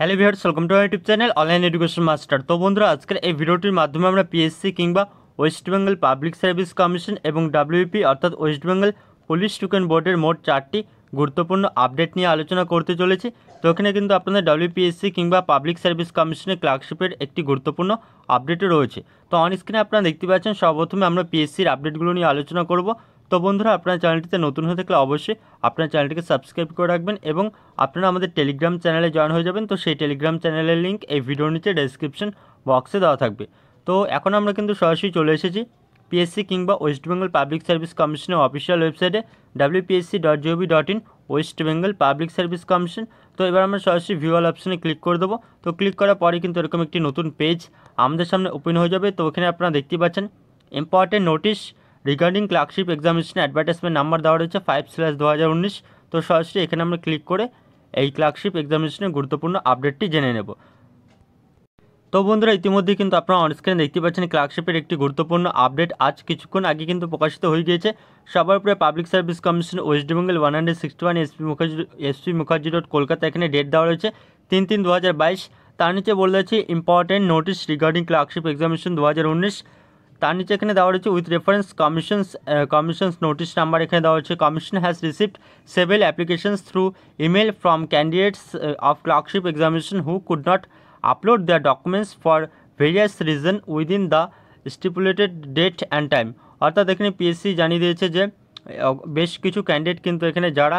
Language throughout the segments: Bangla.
hello viewers welcome to YouTube channel online education master তো বন্ধুরা আজকের এই ভিডিওটির মাধ্যমে আমরা পিএসসি কিংবা West Bengal public service commission এবং ডাব্লিউপি অর্থাৎ ওয়েস্ট বেঙ্গল পুলিশ টুকেন বোর্ডের মোট চারটি গুরুত্বপূর্ণ আপডেট নিয়ে আলোচনা করতে চলেছি তো এখানে কিন্তু আপনাদের ডাব্লিউপিএসসি কিংবা পাবলিক সার্ভিস কমিশনের ক্লার্কশিপের একটি গুরুত্বপূর্ণ আপডেটও রয়েছে তো অন স্ক্রিনে আপনারা দেখতে পাচ্ছেন সর্বপ্রথমে আমরা পিএসসির আপডেটগুলো নিয়ে আলোচনা করব তো বন্ধুরা আপনার চ্যানেলটিতে নতুন হয়ে থাকলে অবশ্যই আপনার চ্যানেলটিকে সাবস্ক্রাইব করে রাখবেন এবং আপনারা আমাদের টেলিগ্রাম চ্যানেলে জয়েন হয়ে যাবেন তো সেই টেলিগ্রাম চ্যানেলের লিঙ্ক এই ভিডিওর নিচে ডেসক্রিপশন বক্সে দেওয়া থাকবে তো এখন আমরা কিন্তু সরাসরি চলে এসেছি পিএসসি কিংবা ওয়েস্ট বেঙ্গল পাবলিক সার্ভিস কমিশনের অফিসিয়াল ওয়েবসাইটে WBPSC dot G O V dot in West Bengal public service commission তো এবার আমরা সরাসরি ভিউয়াল অপশানে ক্লিক করে দেবো তো ক্লিক করার পরে কিন্তু এরকম একটি নতুন পেজ আমাদের সামনে ওপেন হয়ে যাবে তো ওখানে আপনারা দেখতে পাচ্ছেন important notice regarding clerkship examination advertisement number দেওয়া রয়েছে ফাইভ স্ল্যাশ দু হাজার উনিশ তো সরাসরি এখানে আমরা ক্লিক করে এই ক্লার্কশিপ এক্সামিনেশনের গুরুত্বপূর্ণ আপডেটটি জেনে নেব তো বন্ধুরা ইতিমধ্যে কিন্তু আপনারা অনস্ক্রিনে দেখতে পাচ্ছেন ক্লার্কশিপের একটি গুরুত্বপূর্ণ আপডেট আজ কিছুক্ষণ আগে কিন্তু প্রকাশিত হয়ে গিয়েছে সবার উপরে public service commission West Bengal one hundred sixty one SP Mukherjee SP Mukherjee road Kolkata এখানে ডেট দেওয়া রয়েছে তিন তিন দু হাজার বাইশ তার নিচে বলে যাচ্ছে important notice regarding clerkship examination দু হাজার উনিশ তার নিচে এখানে দেওয়া রয়েছে with reference commissions commissions notice number এখানে দেওয়া হচ্ছে commission has received several applications through email from candidates of clerkship examination who could not upload their documents for various reason within the stipulated date and time অর্থাৎ এখানে পিএসসি জানিয়ে দিয়েছে যে বেশ কিছু ক্যান্ডিডেট কিন্তু এখানে যারা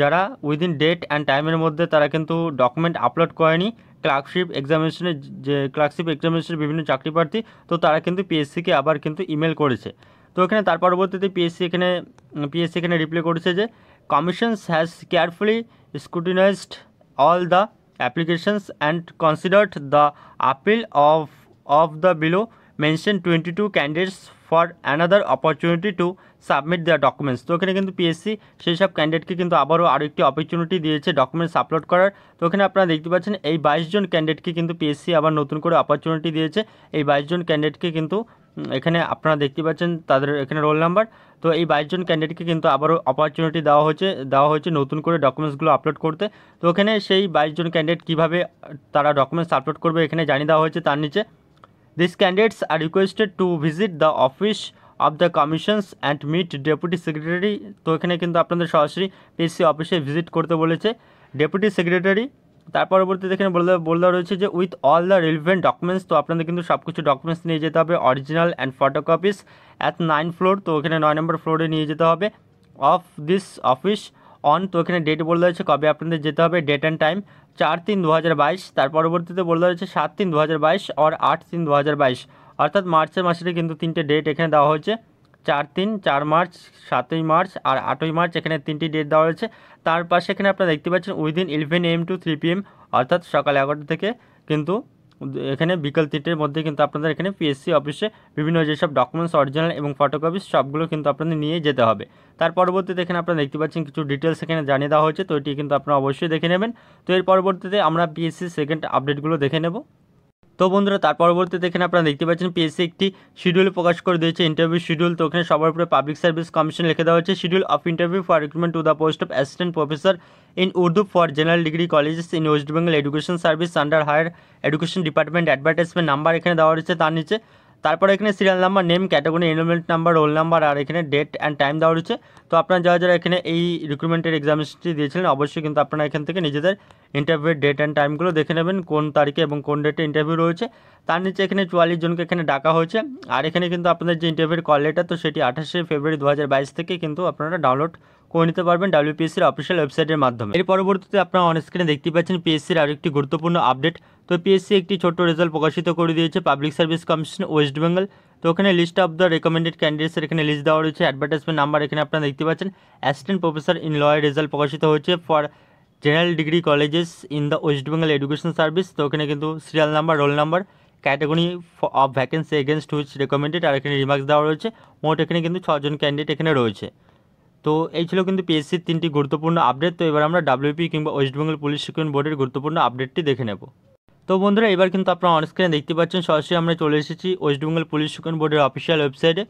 যারা উইদিন ডেট অ্যান্ড টাইমের মধ্যে তারা কিন্তু ডকুমেন্ট আপলোড করেনি ক্লার্কশিপ এক্সামিনেশনের যে ক্লার্কশিপ এক্সামিনেশনের বিভিন্ন চাকরি প্রার্থী তো তারা কিন্তু পিএসসিকে আবার কিন্তু ইমেল করেছে তো এখানে তার পরবর্তীতে পিএসসি এখানে পিএসসি এখানে রিপ্লাই করেছে যে commissions has carefully scrutinized all the applications and considered the appeal of of the below mention twenty two candidates for another opportunity to submit দেওয়া ডকুমেন্টস তো এখানে কিন্তু পিএসসি সেই সব ক্যান্ডিডেটকে কিন্তু আবারও আরও একটি অপরচুনিটি দিয়েছে ডকুমেন্টস আপলোড করার তো এখানে আপনারা দেখতে পাচ্ছেন এই বাইশ জন ক্যান্ডিডেটকে কিন্তু পিএসসি আবার নতুন করে অপরচুনিটি দিয়েছে এই বাইশ জন ক্যান্ডিডেটকে কিন্তু এখানে আপনারা দেখতে পাচ্ছেন তাদের এখানে রোল নাম্বার তো এই বাইশজন ক্যান্ডিডেটকে কিন্তু আবারও অপরচুনিটি দেওয়া হয়েছে দেওয়া হয়েছে নতুন করে ডকুমেন্টসগুলো আপলোড করতে তো এখানে সেই বাইশজন ক্যান্ডিডেট কীভাবে তারা ডকুমেন্টস আপলোড করবে এখানে জানিয়ে দেওয়া হয়েছে তার নিচে this candidates are requested to visit the office of the commissions and meet deputy secretary তো এখানে কিন্তু আপনাদের সরাসরি পিএসসি অফিসে ভিজিট করতে বলেছে ডেপুটি সেক্রেটারি তার পরবর্তীতে এখানে বলে বলে রয়েছে যে with all the relevant documents তো আপনাদের কিন্তু সব কিছু ডকুমেন্টস নিয়ে যেতে হবে original and photocopies at nine floor তো এখানে নয় নম্বর ফ্লোরে নিয়ে যেতে হবে অফ দিস অফিস অন তো এখানে ডেট বলে রয়েছে কবে আপনাদের যেতে হবে ডেট অ্যান্ড টাইম চার তিন দু তার পরবর্তীতে বলে রয়েছে সাত তিন দু অর আট তিন দু অর্থাৎ মার্চের মাসেরই কিন্তু তিনটে ডেট এখানে দেওয়া হয়েছে চার তিন চার মার্চ সাতই মার্চ আর আটই মার্চ এখানে তিনটি ডেট দেওয়া হয়েছে তার পাশে এখানে আপনারা দেখতে পাচ্ছেন within eleven AM to three PM অর্থাৎ সকাল এগারোটা থেকে কিন্তু এখানে বিকাল তিনটের মধ্যে কিন্তু আপনাদের এখানে পিএসসি অফিসে বিভিন্ন যেসব ডকুমেন্টস অরিজিনাল এবং ফটোকপি সবগুলো কিন্তু আপনাদের নিয়ে যেতে হবে তার পরবর্তীতে এখানে আপনারা দেখতে পাচ্ছেন কিছু ডিটেলস এখানে জানিয়ে দেওয়া হয়েছে তো এটি কিন্তু আপনারা অবশ্যই দেখে নেবেন তো এর পরবর্তীতে আমরা পিএসসি সেকেন্ড আপডেটগুলো দেখে নেব তো বন্ধুরা তার পরবর্তীতে এখানে আপনারা দেখতে পাচ্ছেন পিএসসি একটি শিডিউল প্রকাশ করে দিয়েছে ইন্টারভিউ শিডিউল তো এখানে সবার উপরে পাবলিক সার্ভিস কমিশন লিখে দেওয়া হচ্ছে schedule of interview for recruitment to the post of assistant professor in Urdu for general degree colleges in West Bengal education service under higher education department advertisement number এখানে দেওয়া রয়েছে তার নিচে তারপর এখানে serial number name category enrolment number roll number আর এখানে ডেট অ্যান্ড টাইম দেওয়া রয়েছে তো আপনারা যারা যারা এখানে এই রিক্রুটমেন্টের এক্সামিনেশনটি দিয়েছিলেন অবশ্যই কিন্তু আপনারা এখান থেকে নিজেদের ইন্টারভিউয়ের ডেট অ্যান্ড টাইমগুলো দেখে নেবেন কোন তারিখে এবং কোন ডেটে ইন্টারভিউ রয়েছে তার নিচে এখানে চুয়াল্লিশ জনকে এখানে ডাকা হয়েছে আর এখানে কিন্তু আপনাদের যে ইন্টারভিউর কল লেটার তো সেটি আঠাশে ফেব্রুয়ারি দু থেকে কিন্তু আপনারা ডাউনলোড করে নিতে পারবেন ডাব্লিউপিএসসির অফিসিয়াল ওয়েবসাইটের মাধ্যমে এর পরবর্তীতে আপনারা অন স্ক্রিনে দেখতে পাচ্ছেন পিএসসির একটি গুরুত্বপূর্ণ আপডেট তো পিএসসি একটি ছোট রেজাল্ট প্রকাশিত করে দিয়েছে public service commission West Bengal তো ওখানে লিস্ট অফ দ্য রেকমেন্ডেড ক্যান্ডিডেটসের এখানে লিস্ট দেওয়া রয়েছে অ্যাডভার্টাইজমেন্ট নাম্বার এখানে আপনারা দেখতে পাচ্ছেন assistant professor in law result প্রকাশিত হয়েছে for general degree colleges in the West Bengal education service তো ওখানে কিন্তু serial number roll number category of vacancy against which recommended আর এখানে রিমার্কস দেওয়া রয়েছে মোট এখানে কিন্তু ছজন ক্যান্ডিডেট এখানে রয়েছে তো এই ছিল কিন্তু পিএসসির তিনটি গুরুত্বপূর্ণ আপডেট তো এবার আমরা ডাব্লিউপি কিংবা ওয়েস্টবেঙ্গল পুলিশ রিক্রুটমেন্ট বোর্ডের গুরুত্বপূর্ণ আপডেটটি দেখে নেব তো বন্ধুরা এবার কিন্তু আপনারা অনস্ক্রিনে দেখতে পাচ্ছেন সরাসরি আমরা চলে এসেছি ওয়েস্টবেঙ্গল পুলিশ রিক্রুটমেন্ট বোর্ডের অফিসিয়াল ওয়েবসাইটে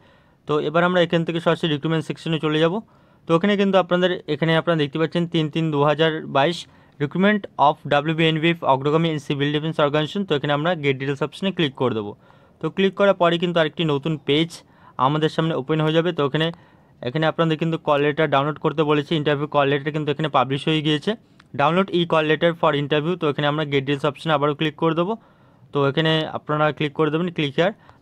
তো এবার আমরা এখান থেকে সরাসরি রিক্রুটমেন্ট সেকশনে চলে যাব তো ওখানে কিন্তু আপনাদের এখানে আপনারা দেখতে পাচ্ছেন তিন তিন দু হাজার বাইশ রিক্রুটমেন্ট অফ ডাব্লিউবিএনভিএফ অগ্রগামী ইন সিভিল ডিফেন্স অর্গানাইজেশন তো এখানে আমরা গেট ডিটেলস অপশনে ক্লিক করে দেবো তো ক্লিক করার পরে কিন্তু আরেকটি নতুন পেজ আমাদের সামনে ওপেন হয়ে যাবে তো ওখানে এখানে আপনাদের কিন্তু কল লেটার ডাউনলোড করতে বলেছে ইন্টারভিউ কল লেটার কিন্তু এখানে পাবলিশ হয়ে গিয়েছে download e call letter for interview তো এখানে আমরা গেট ডিলস অপশানে আবারও ক্লিক করে দেবো তো এখানে আপনারা ক্লিক করে দেবেন ক্লিক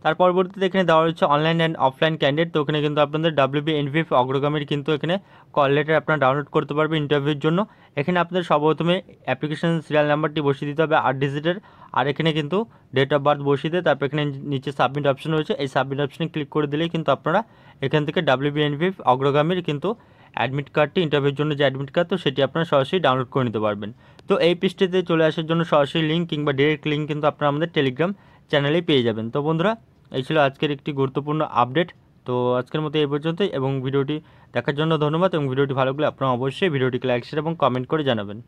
তার পরবর্তীতে এখানে দেওয়া রয়েছে অনলাইন অ্যান্ড অফলাইন ক্যান্ডিডেট তো ওখানে কিন্তু আপনাদের বি এনভিএফ অগ্রগামীর কিন্তু এখানে কল লেটার আপনারা ডাউনলোড করতে পারবেন ইন্টারভিউর জন্য এখানে আপনাদের সর্বপ্রথমে অ্যাপ্লিকেশন সিরিয়াল নাম্বারটি বসিয়ে দিতে হবে আট ডিজিটের আর এখানে কিন্তু ডেট অফ বার্থ বসিয়ে দিয়ে তারপর এখানে নিচে সাবমিট অপশন রয়েছে এই সাবমিট অপশনে ক্লিক করে দিলেই কিন্তু আপনারা এখান থেকে বি এনভিএফ অগ্রগামীর কিন্তু অ্যাডমিট কার্ডটি ইন্টারভিউর জন্য যে অ্যাডমিট কার্ড তো সেটি আপনারা সরাসরি ডাউনলোড করে নিতে পারবেন তো এই পেজটিতে চলে আসার জন্য সরাসরি লিঙ্ক কিংবা ডিরেক্ট লিঙ্ক কিন্তু আপনারা আমাদের টেলিগ্রাম চ্যানেলেই পেয়ে যাবেন তো বন্ধুরা এই ছিল আজকের একটি গুরুত্বপূর্ণ আপডেট তো আজকের মতো এই পর্যন্তই এবং ভিডিওটি দেখার জন্য ধন্যবাদ এবং ভিডিওটি ভালো লাগলে আপনারা অবশ্যই ভিডিওটিকে লাইক শেয়ার এবং কমেন্ট করে জানাবেন